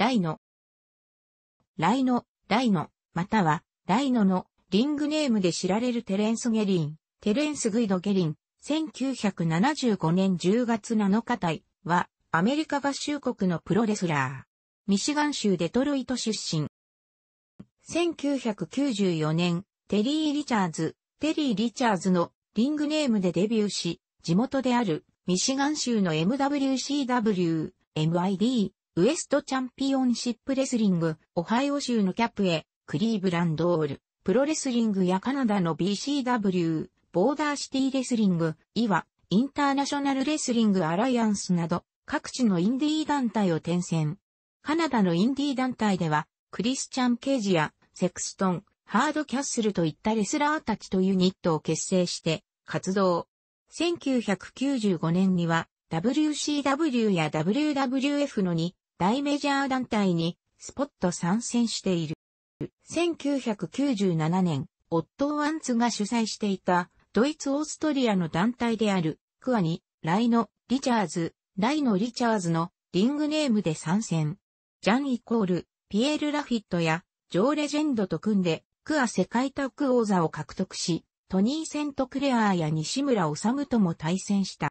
ライノ。ライノ、ライノ、または、ライノの、リングネームで知られるテレンス・ゲリン、テレンス・グイド・ゲリン、1975年10月7日隊は、アメリカ合衆国のプロレスラー。ミシガン州デトロイト出身。1994年、テリー・リチャーズ、テリー・リチャーズのリングネームでデビューし、地元であるミシガン州の MWCW、MID、ウエストチャンピオンシップレスリング、オハイオ州のキャップへ、クリーブランドオール、プロレスリングやカナダの BCW、ボーダーシティレスリング、いわ、インターナショナルレスリングアライアンスなど、各地のインディー団体を転戦。カナダのインディー団体では、クリスチャン・ケージや、セクストン、ハードキャッスルといったレスラーたちというニットを結成して、活動。1995年には、WCW や WWF の2大メジャー団体にスポット参戦している。1997年、オットー・ワンツが主催していたドイツ・オーストリアの団体であるクアニ、ライノ、リチャーズ、ライノ・リチャーズのリングネームで参戦。ジャンイコール、ピエール・ラフィットやジョー・レジェンドと組んでクア世界タッグ王座を獲得し、トニー・セント・クレアーや西村治とも対戦した。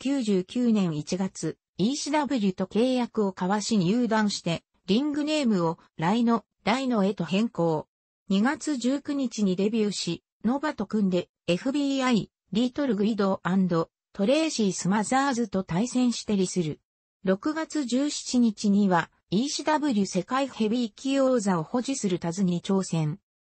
1999年1月、ECW と契約を交わし入団して、リングネームをラノ、の、イのへと変更。2月19日にデビューし、ノバと組んで FBI、リートルグイドトレーシー・スマザーズと対戦してりする。6月17日には ECW 世界ヘビー級用座を保持するタズに挑戦。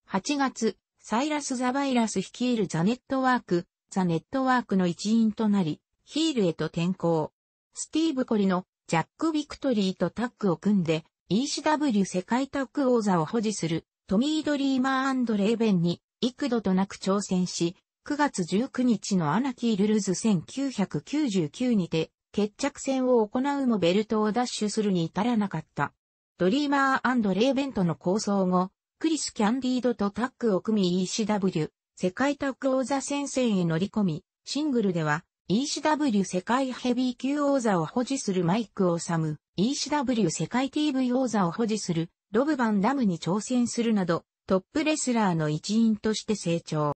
8月、サイラス・ザ・バイラス率いるザ・ネットワーク、ザ・ネットワークの一員となり、ヒールへと転向。スティーブ・コリのジャック・ビクトリーとタッグを組んで ECW 世界タッグ王座を保持するトミー・ドリーマーレイベンに幾度となく挑戦し、9月19日のアナキー・ルルズ1999にて決着戦を行うもベルトを奪取するに至らなかった。ドリーマーレイベンとの構想後、クリス・キャンディードとタッグを組み ECW 世界タッグ王座戦線へ乗り込み、シングルでは ECW 世界ヘビー級王座を保持するマイク・オーサム、ECW 世界 TV 王座を保持するロブ・バンダムに挑戦するなど、トップレスラーの一員として成長。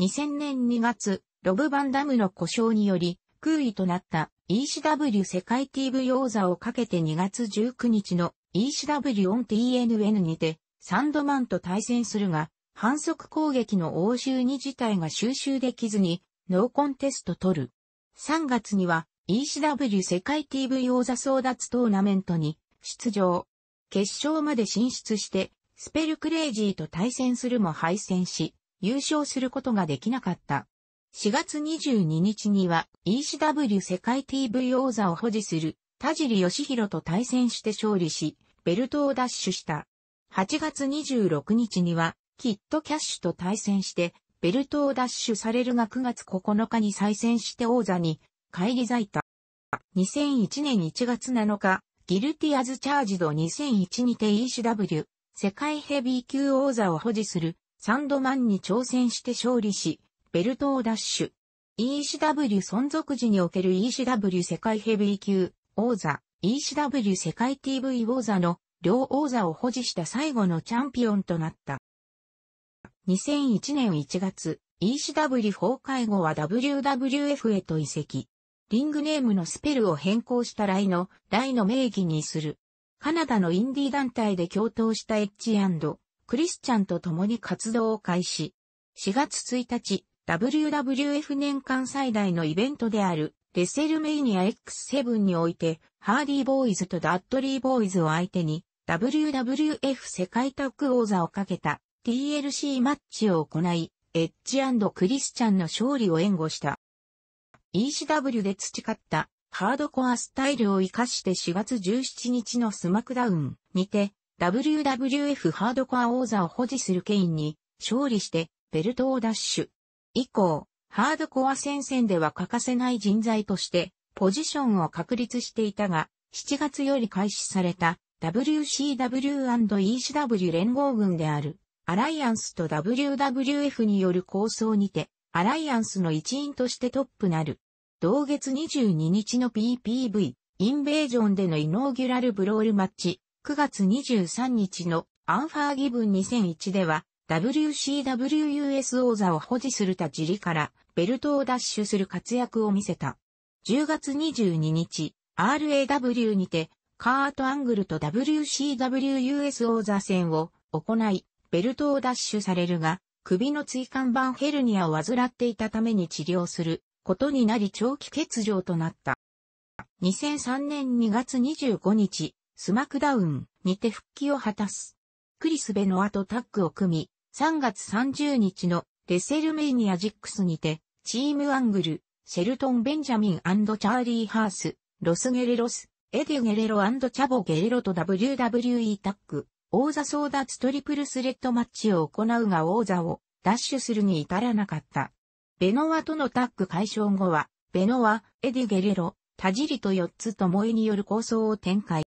2000年2月、ロブ・バンダムの故障により、空位となった ECW 世界 TV 王座をかけて2月19日の ECW オン TNN にて、サンドマンと対戦するが、反則攻撃の応酬に事態が収集できずに、ノーコンテスト取る。3月には ECW 世界 TV 王座争奪トーナメントに出場。決勝まで進出して、スペルクレイジーと対戦するも敗戦し、優勝することができなかった。4月22日には ECW 世界 TV 王座を保持する田尻義弘と対戦して勝利し、ベルトを奪取した。8月26日には、キットキャッシュと対戦して、ベルトを奪取されるが9月9日に再戦して王座に返り咲いた。2001年1月7日、ギルティアズチャージド2001にて ECW 世界ヘビー級王座を保持するサンドマンに挑戦して勝利し、ベルトを奪取。ECW 存続時における ECW 世界ヘビー級王座、ECW 世界 TV 王座の両王座を保持した最後のチャンピオンとなった。2001年1月、ECW 崩壊後は WWF へと移籍。リングネームのスペルを変更したライの、ライの名義にする。カナダのインディ団体で共闘したエッジクリスチャンと共に活動を開始。4月1日、WWF 年間最大のイベントである、レセルメイニア X7 において、ハーディーボーイズとダッドリーボーイズを相手に、WWF 世界タッグ王座をかけた t l c マッチを行い、エッジクリスチャンの勝利を援護した。ECW で培ったハードコアスタイルを活かして4月17日のスマクダウンにて WWF ハードコア王座を保持するケインに勝利してベルトを奪取。以降、ハードコア戦線では欠かせない人材としてポジションを確立していたが、7月より開始された WCW&ECW 連合軍であるアライアンスと WWF による構想にて、アライアンスの一員としてトップなる。同月22日の PPV、インベージョンでのイノーギュラルブロールマッチ、9月23日のアンファーギブン2001では、WCWUS 王座を保持するたじりから、ベルトを奪取する活躍を見せた。10月22日、RAW にて、カート・アングルと WCWUS 王座戦を行い、ベルトを奪取されるが、首の椎間板ヘルニアを患っていたために治療することになり長期欠場となった。2003年2月25日、スマクダウンにて復帰を果たす。クリス・ベノアとタッグを組み、3月30日のレセルメイニアジックスにて、チームアングル、シェルトン・ベンジャミンチャーリー・ハース、ロス・ゲレロス、エデ・ゲレロチャボ・ゲレロと WWE タッグ、王座争奪トリプルスレッドマッチを行うが王座を奪取するに至らなかった。ベノワとのタッグ解消後は、ベノワ、エディ・ゲレロ、タジリと4つともえによる構想を展開。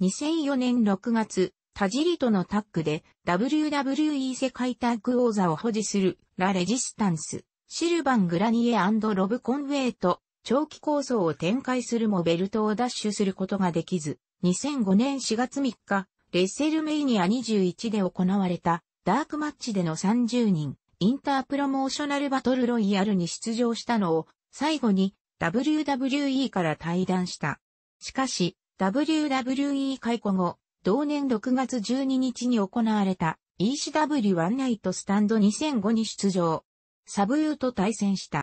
2004年6月、タジリとのタッグで WWE 世界タッグ王座を保持するラ・レジスタンス、シルバン・グラニエロブ・コンウェイと長期構想を展開するもベルトを奪取することができず、2005年4月3日、レッセルメイニア21で行われたダークマッチでの30人インタープロモーショナルバトルロイヤルに出場したのを最後に WWE から退団した。しかし WWE 解雇後、同年6月12日に行われた ECW ワンナイトスタンド2005に出場。サブユーと対戦した。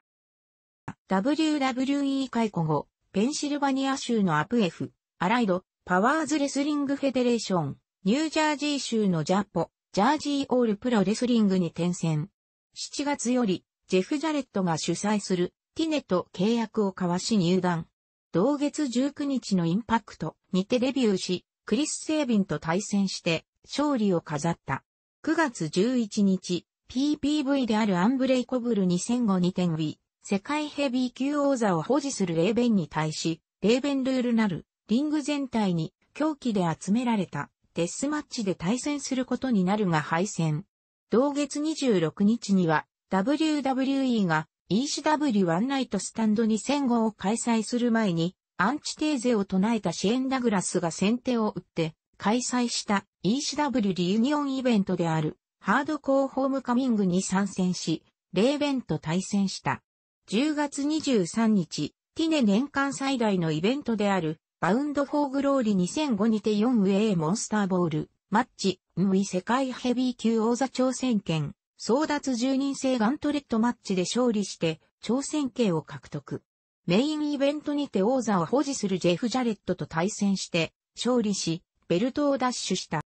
WWE 解雇後、ペンシルバニア州のアプエフ、アライド、パワーズレスリングフェデレーション、ニュージャージー州のジャポ、ジャージーオールプロレスリングに転戦。7月より、ジェフ・ジャレットが主催する、ティネと契約を交わし入団。同月19日のインパクトにてデビューし、クリス・セービンと対戦して、勝利を飾った。9月11日、PPV であるアンブレイコブル2005に点ウィ、世界ヘビー級王座を保持するレーベンに対し、レーベンルールなる、リング全体に狂気で集められたデスマッチで対戦することになるが敗戦。同月26日には WWE が ECW ワンナイトスタンド2 0 0を開催する前にアンチテーゼを唱えたシェーン・ダグラスが先手を打って開催した ECW リユニオンイベントであるハードコーホームカミングに参戦し、レーベンと対戦した。10月23日、ティネ年間最大のイベントであるバウンドフォーグローリ2005にて 4A モンスターボール、マッチ、ムイ世界ヘビー級王座挑戦権、争奪10人制ガントレットマッチで勝利して、挑戦権を獲得。メインイベントにて王座を保持するジェフ・ジャレットと対戦して、勝利し、ベルトを奪取した。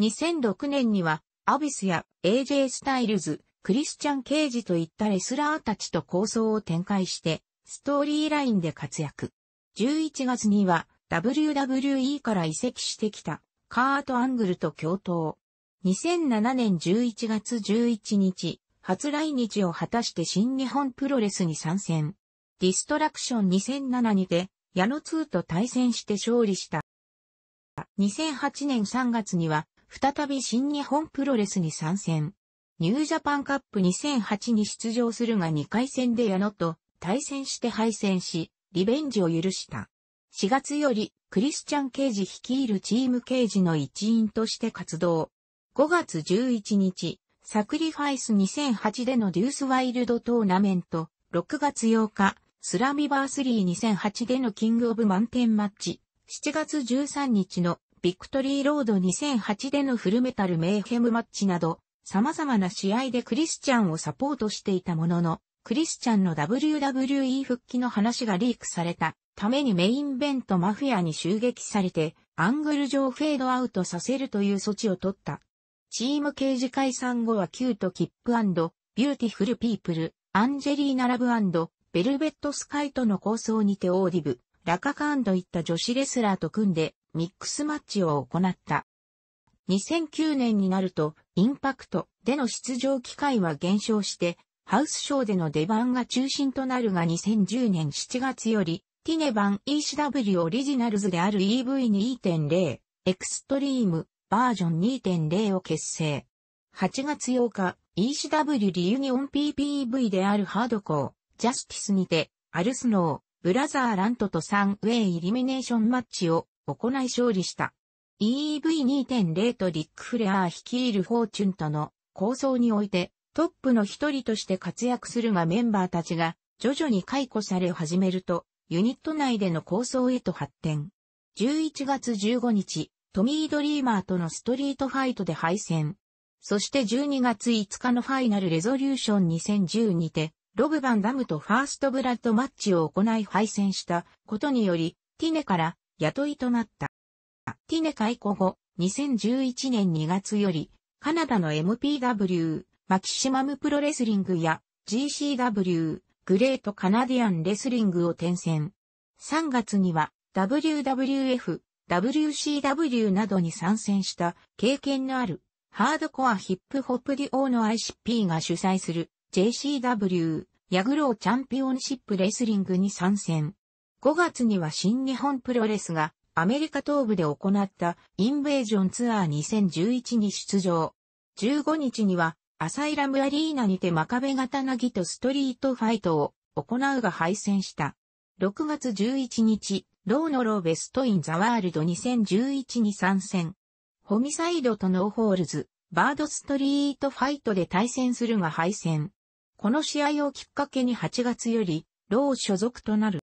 2006年には、アビスや AJ スタイルズ、クリスチャン・ケージといったレスラーたちと構想を展開して、ストーリーラインで活躍。11月には WWE から移籍してきたカート・アングルと共闘。2007年11月11日、初来日を果たして新日本プロレスに参戦。ディストラクション2007にて、矢野2と対戦して勝利した。2008年3月には、再び新日本プロレスに参戦。ニュージャパンカップ2008に出場するが2回戦で矢野と対戦して敗戦し、リベンジを許した。4月よりクリスチャン・ケイジ率いるチーム・ケイジの一員として活動。5月11日、サクリファイス2008でのデュースワイルドトーナメント、6月8日、スラミバースリー2008でのキングオブマンテン・マッチ、7月13日のビクトリーロード2008でのフルメタルメーヘムマッチなど、様々な試合でクリスチャンをサポートしていたものの、クリスチャンの WWE 復帰の話がリークされたためにメインベントマフィアに襲撃されて、アングル上フェードアウトさせるという措置を取った。チーム刑事解散後はキュートキップビューティフルピープル、アンジェリーナラブベルベットスカイとの構想にてオーディブ、ラカカーンといった女子レスラーと組んでミックスマッチを行った。2009年になるとインパクトでの出場機会は減少してハウスショーでの出番が中心となるが2010年7月より、ティネバン ECW オリジナルズである EV2.0、エクストリーム、バージョン2.0を結成。8月8日、ECW リユニオン PPV であるハードコー、ジャスティスにて、アルスノー、ブラザーラントとサンウェイイリミネーションマッチを行い勝利した。e v 2 0とリック・フレアー率いるフォーチュンとの構想において、トップの一人として活躍するがメンバーたちが徐々に解雇され始めると、ユニット内での構想へと発展。11月15日、トミー・ドリーマーとのストリートファイトで敗戦。そして12月5日のファイナルレゾリューション2010にて、ロブ・バンダムとファーストブラッドマッチを行い敗戦したことにより、ティネから雇いとなった。ティネ解雇後、2011年2月より、カナダの MPW マキシマムプロレスリングや GCW、グレートカナディアンレスリングを転戦。3月には WWF、WCW などに参戦した経験のあるハードコアヒップホップデュオーの ICP が主催する JCW ヤグローチャンピオンシップレスリングに参戦。5月には新日本プロレスがアメリカ東部で行ったインベージョンツアー2011に出場。15日にはアサイラムアリーナにてマカベ型なぎとストリートファイトを行うが敗戦した。6月11日、ローノローベストインザワールド2011に参戦。ホミサイドとノーホールズ、バードストリートファイトで対戦するが敗戦。この試合をきっかけに8月より、ロー所属となる。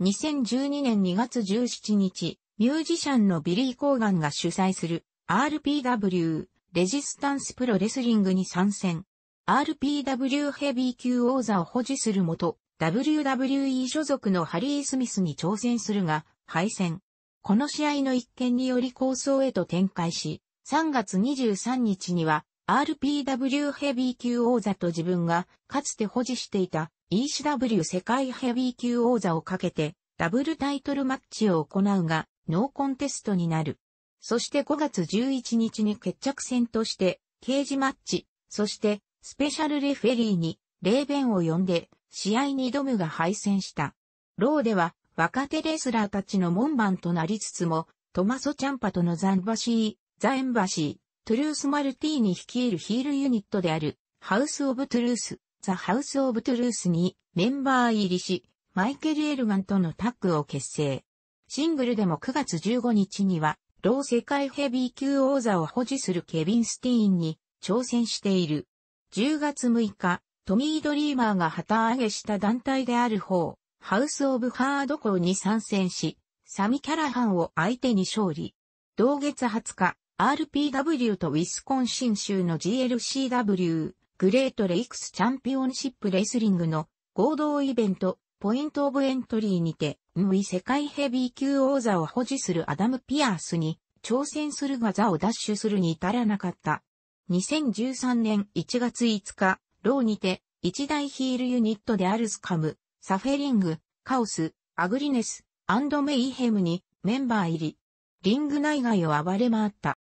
2012年2月17日、ミュージシャンのビリー・コーガンが主催する RPW レジスタンスプロレスリングに参戦。RPW ヘビー級王座を保持するもと、WWE 所属のハリー・スミスに挑戦するが、敗戦。この試合の一件により構想へと展開し、3月23日には RPW ヘビー級王座と自分がかつて保持していた ECW 世界ヘビー級王座をかけてダブルタイトルマッチを行うがノーコンテストになる。そして5月11日に決着戦として、刑事マッチ、そして、スペシャルレフェリーに、レーベンを呼んで、試合に挑むが敗戦した。ローでは、若手レスラーたちの門番となりつつも、トマソ・チャンパとのザンバシー、ザ・エンバシー、トゥルース・マルティーに率いるヒールユニットである、ハウス・オブ・トゥルース、ザ・ハウス・オブ・トゥルースにメンバー入りし、マイケル・エルガンとのタッグを結成。シングルでも9月15日には、同世界ヘビー級王座を保持するケビン・スティーンに挑戦している。10月6日、トミー・ドリーマーが旗揚げした団体である方、ハウス・オブ・ハード校に参戦し、サミ・キャラハンを相手に勝利。同月20日、RPW とウィスコンシン州の GLCW、グレートレイクスチャンピオンシップレスリングの合同イベント、ポイントオブエントリーにて、無意世界ヘビー級王座を保持するアダム・ピアースに、挑戦するが座を奪取するに至らなかった。2013年1月5日、ローにて、一大ヒールユニットであるスカム、サフェリング、カオス、アグリネス、アンドメイヘムにメンバー入り、リング内外を暴れ回った。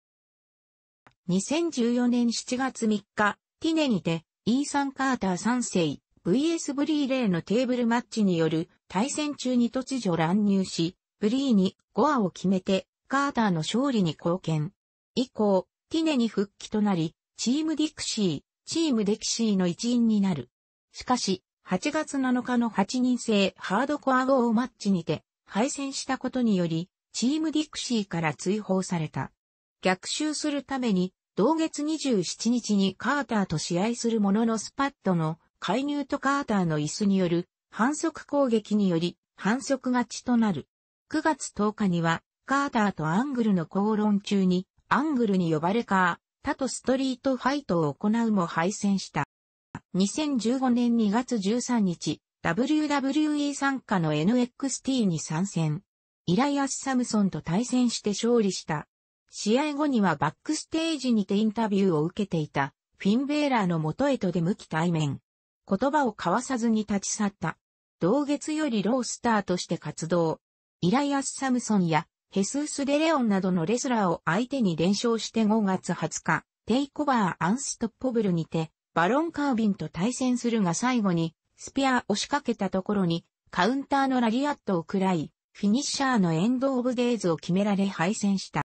2014年7月3日、ティネにて、イーサン・カーター3世、VS ブリーレイのテーブルマッチによる対戦中に突如乱入し、ブリーにゴアを決めて、カーターの勝利に貢献。以降、ティネに復帰となり、チームディクシー、チームデキシーの一員になる。しかし、8月7日の8人制ハードコアーマッチにて、敗戦したことにより、チームディクシーから追放された。逆襲するために、同月27日にカーターと試合するもののスパッドの介入とカーターの椅子による反則攻撃により反則勝ちとなる。9月10日には、カーターとアングルの口論中に、アングルに呼ばれカー、他とストリートファイトを行うも敗戦した。2015年2月13日、WWE 参加の NXT に参戦。イライアス・サムソンと対戦して勝利した。試合後にはバックステージにてインタビューを受けていた、フィンベーラーの元へと出向き対面。言葉を交わさずに立ち去った。同月よりロースターとして活動。イライアス・サムソンやヘスース・デレオンなどのレスラーを相手に連勝して5月20日、テイコバー・アンストッポブルにて、バロン・カービンと対戦するが最後に、スピアを仕掛けたところに、カウンターのラリアットを食らい、フィニッシャーのエンド・オブ・デイズを決められ敗戦した。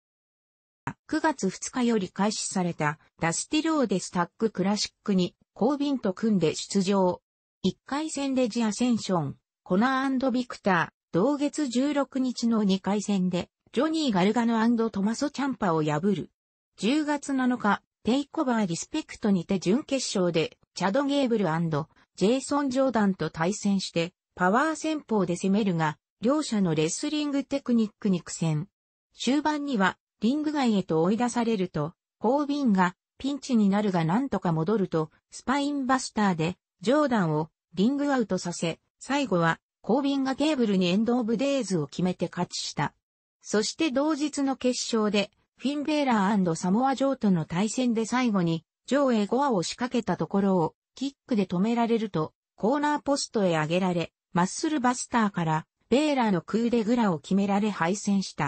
9月2日より開始されたダスティローデスタック・クラシックにコービンと組んで出場。1回戦でジアセンション、コナービクター、同月16日の2回戦で、ジョニー・ガルガノトマソ・チャンパを破る。10月7日、テイコバー・リスペクトにて準決勝で、チャド・ゲーブルジェイソン・ジョーダンと対戦して、パワー戦法で攻めるが、両者のレスリングテクニックに苦戦。終盤には、リング外へと追い出されると、コービンがピンチになるが何とか戻ると、スパインバスターで、ジョーダンをリングアウトさせ、最後は、コービンがケーブルにエンド・オブ・デイズを決めて勝ちした。そして同日の決勝で、フィン・ベーラーサモア・ジョーとの対戦で最後に、ジョーへゴアを仕掛けたところを、キックで止められると、コーナーポストへ上げられ、マッスルバスターから、ベーラーのクーデグラを決められ敗戦した。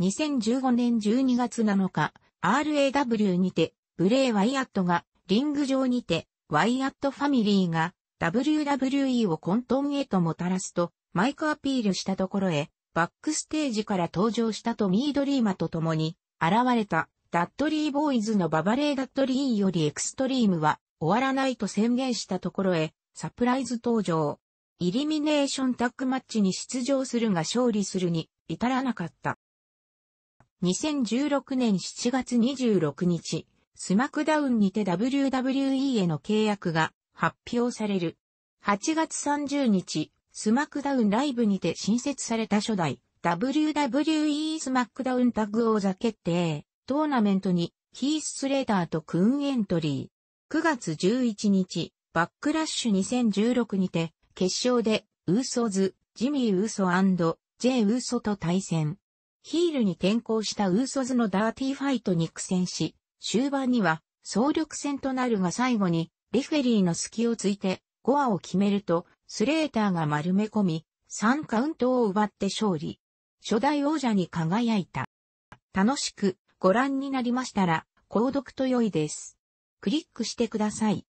2015年12月7日、RAW にて、ブレイ・ワイアットが、リング上にて、ワイアットファミリーが、WWE を混沌へともたらすと、マイクアピールしたところへ、バックステージから登場したトミードリーマと共に、現れた、ダッドリーボーイズのババレーダッドリーよりエクストリームは、終わらないと宣言したところへ、サプライズ登場。イリミネーションタックマッチに出場するが勝利するに、至らなかった。2016年7月26日、スマクダウンにて WWE への契約が発表される。8月30日、スマクダウンライブにて新設された初代 WWE スマックダウンタグ王座決定トーナメントにヒース・スレーターとクーンエントリー。9月11日、バックラッシュ2016にて決勝でウーソズ、ジミー・ウーソジェイ・ウーソと対戦。ヒールに転向したウーソズのダーティーファイトに苦戦し、終盤には総力戦となるが最後にレフェリーの隙をついて5話を決めるとスレーターが丸め込み3カウントを奪って勝利。初代王者に輝いた。楽しくご覧になりましたら購読と良いです。クリックしてください。